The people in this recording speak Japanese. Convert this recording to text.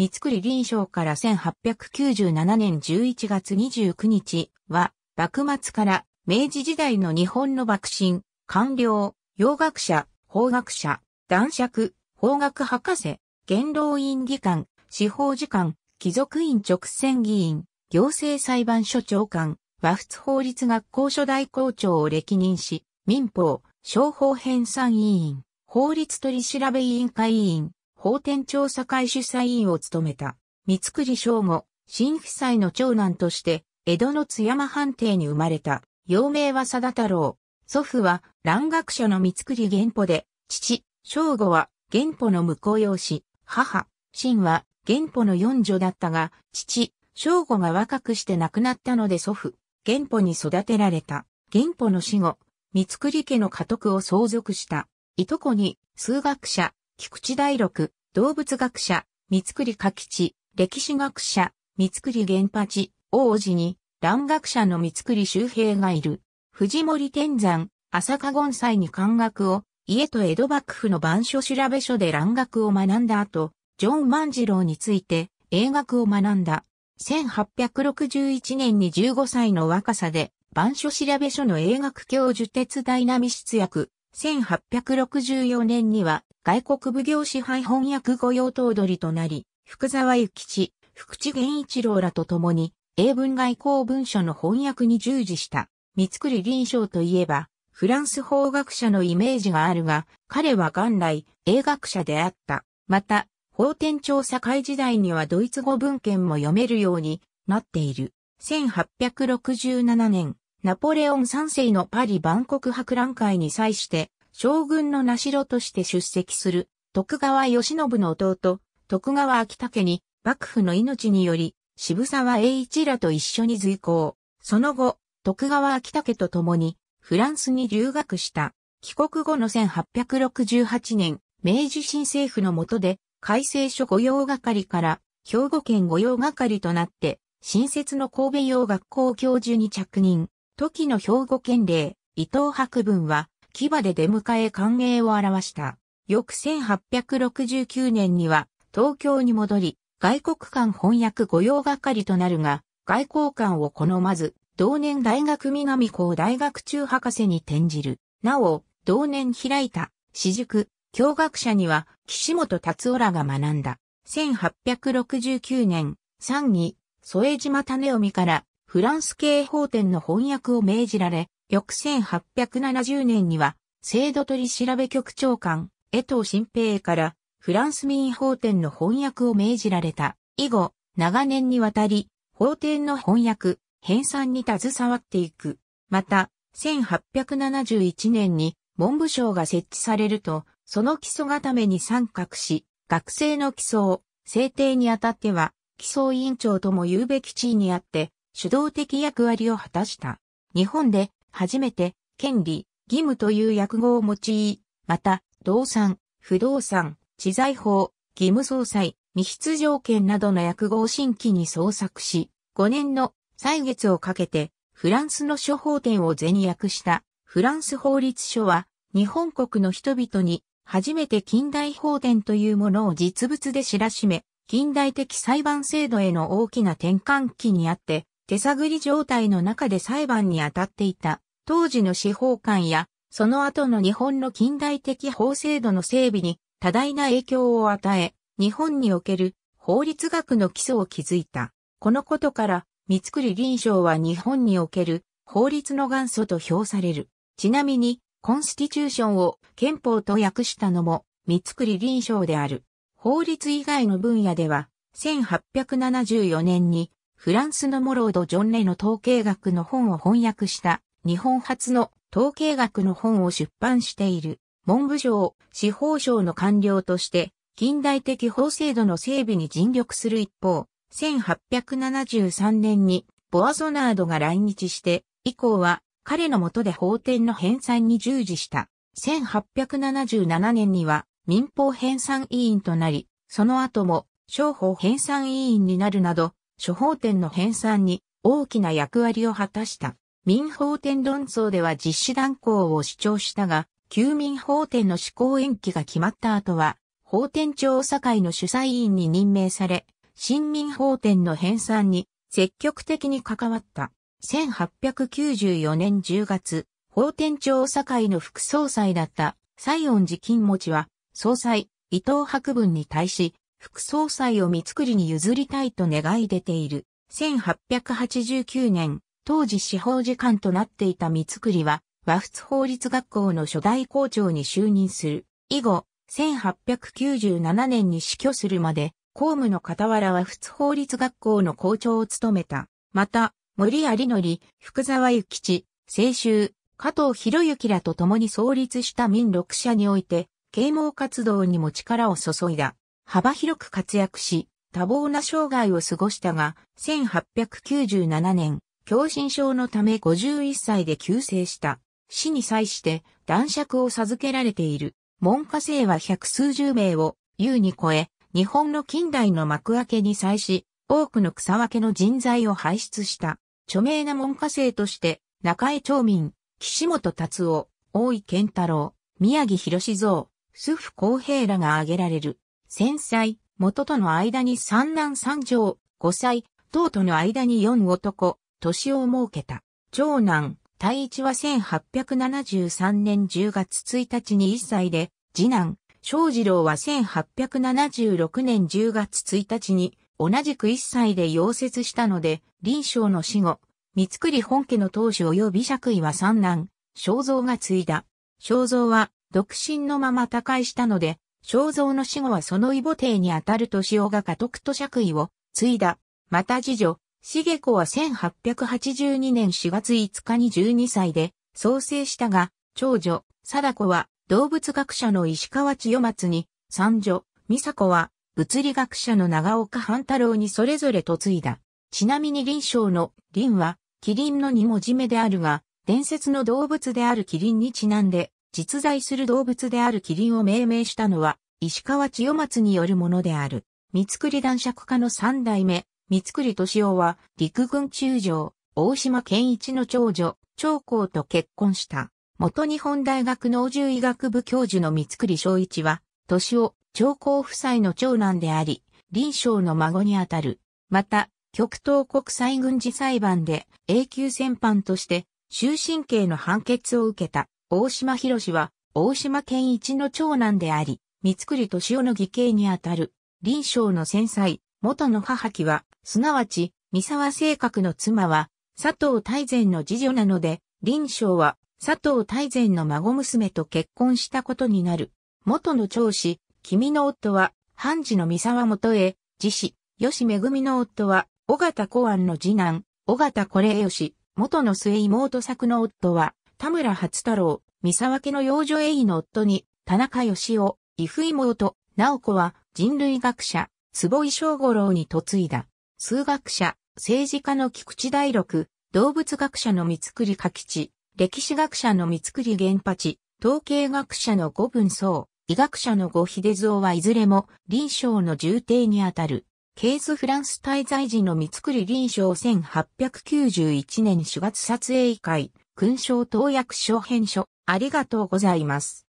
三り臨床から1897年11月29日は、幕末から明治時代の日本の幕臣、官僚、洋学者、法学者、男爵、法学博士、元老院議官、司法次官、貴族院直選議員、行政裁判所長官、和仏法律学校所代校長を歴任し、民法、商法編纂委員、法律取調委員会委員、法典調査会主催委員を務めた、三栗正吾、新夫妻の長男として、江戸の津山藩邸に生まれた、幼名は貞太郎。祖父は、蘭学者の三栗玄保で、父、正吾は、玄保の婿養子、母、新は、玄保の四女だったが、父、正吾が若くして亡くなったので祖父、玄保に育てられた。玄保の死後、三栗家の家督を相続した。いとこに、数学者、菊池大六、動物学者、三栗柿地、歴史学者、三栗玄八、王子に、蘭学者の三栗周平がいる。藤森天山、朝香盆祭に漢学を、家と江戸幕府の番所調べ書で蘭学を学んだ後、ジョン万次郎について、英学を学んだ。1861年に15歳の若さで、番所調べ書の英学教授鉄ダイナミ出役、1864年には外国奉行支配翻訳御用頭取となり、福沢諭吉、福地源一郎らと共に英文外交文書の翻訳に従事した。三栗林章といえば、フランス法学者のイメージがあるが、彼は元来英学者であった。また、法典調査会時代にはドイツ語文献も読めるようになっている。1867年、ナポレオン三世のパリ万国博覧会に際して、将軍の名城として出席する、徳川義信の弟、徳川秋武に、幕府の命により、渋沢栄一らと一緒に随行。その後、徳川秋武と共に、フランスに留学した。帰国後の1868年、明治新政府の下で、改正書御用係から、兵庫県御用係となって、新設の神戸洋学校教授に着任。時の兵庫県令、伊藤博文は、牙で出迎え歓迎を表した。翌1869年には、東京に戻り、外国館翻訳御用係となるが、外交官を好まず、同年大学南校大学中博士に転じる。なお、同年開いた、私塾、教学者には、岸本達夫らが学んだ。1869年、3位、添島種臣から、フランス系法典の翻訳を命じられ、翌1870年には、制度取り調べ局長官、江藤新平から、フランス民法典の翻訳を命じられた。以後、長年にわたり、法典の翻訳、編纂に携わっていく。また、1871年に文部省が設置されると、その基礎固めに参画し、学生の基礎を制定にあたっては、基礎委員長とも言うべき地位にあって、主導的役割を果たした。日本で初めて権利、義務という訳語を用い、また、動産、不動産、知財法、義務総裁、未必条件などの訳語を新規に創作し、5年の歳月をかけて、フランスの処方典を全訳したフランス法律書は、日本国の人々に初めて近代法典というものを実物で知らしめ、近代的裁判制度への大きな転換期にあって、手探り状態の中で裁判に当たっていた、当時の司法官や、その後の日本の近代的法制度の整備に多大な影響を与え、日本における法律学の基礎を築いた。このことから、三つ栗臨床は日本における法律の元祖と評される。ちなみに、コンスティチューションを憲法と訳したのも三つ栗臨床である。法律以外の分野では、1874年にフランスのモロード・ジョン・レの統計学の本を翻訳した日本初の統計学の本を出版している文部省、司法省の官僚として近代的法制度の整備に尽力する一方、1873年にボアゾナードが来日して以降は彼の下で法典の編纂に従事した。1877年には民法編纂委員となり、その後も商法編纂委員になるなど、処方店の編纂に大きな役割を果たした。民法典論争では実施断行を主張したが、旧民法典の施行延期が決まった後は、法典調査会の主催委員に任命され、新民法典の編纂に積極的に関わった。1894年10月、法典調査会の副総裁だった西恩寺金持は、総裁、伊藤博文に対し、副総裁を三つくりに譲りたいと願い出ている。1889年、当時司法次官となっていた三つくりは、和仏法律学校の初代校長に就任する。以後、1897年に死去するまで、公務の傍らは仏法律学校の校長を務めた。また、森有則、福沢諭吉、清州、加藤博之らと共に創立した民六社において、啓蒙活動にも力を注いだ。幅広く活躍し、多忙な生涯を過ごしたが、1897年、狭心症のため51歳で急逝した。死に際して男爵を授けられている。門下生は百数十名を優に超え、日本の近代の幕開けに際し、多くの草分けの人材を輩出した。著名な門下生として、中江町民、岸本達夫、大井健太郎、宮城博蔵、須府公平らが挙げられる。戦災、元との間に三男三女、五歳、党との間に四男、年を設けた。長男、大一は1873年10月1日に1歳で、次男、翔二郎は1876年10月1日に、同じく1歳で溶接したので、臨床の死後、三栗本家の当主及び爵位は三男、正蔵が継いだ。正蔵は、独身のまま他界したので、肖像の死後はその異母帝にあたる年尾が家督と爵位を継いだ。また次女、茂子は1882年4月5日に12歳で創生したが、長女、貞子は動物学者の石川千代松に、三女、美佐子は物理学者の長岡半太郎にそれぞれ嫁いだ。ちなみに林章の林は、キリンの二文字目であるが、伝説の動物であるキリンにちなんで、実在する動物であるキリンを命名したのは、石川千代松によるものである。三つくり男爵家の三代目、三つくり敏夫は、陸軍中将、大島健一の長女、長江と結婚した。元日本大学農獣医学部教授の三つくり昭一は、敏夫、長江夫妻の長男であり、臨床の孫にあたる。また、極東国際軍事裁判で永久戦犯として終身刑の判決を受けた大島博は、大島健一の長男であり、三栗敏夫の義兄にあたる、臨床の先妻、元の母木は、すなわち、三沢性格の妻は、佐藤大善の次女なので、臨床は、佐藤大善の孫娘と結婚したことになる。元の長子、君の夫は、判事の三沢元へ、次子、吉恵の夫は、尾形公安の次男、尾形れ義、元の末妹作の夫は、田村初太郎、三沢家の養女栄の夫に、田中義雄、伊夫妹、直子は人類学者、坪井正五郎に嫁いだ。数学者、政治家の菊池大六、動物学者の三栗柿地、歴史学者の三栗玄八、統計学者の五分層、医学者の五秀蔵はいずれも臨床の重帝にあたる。ケースフランス滞在時の三栗臨床1891年4月撮影会、勲章投薬書編書、ありがとうございます。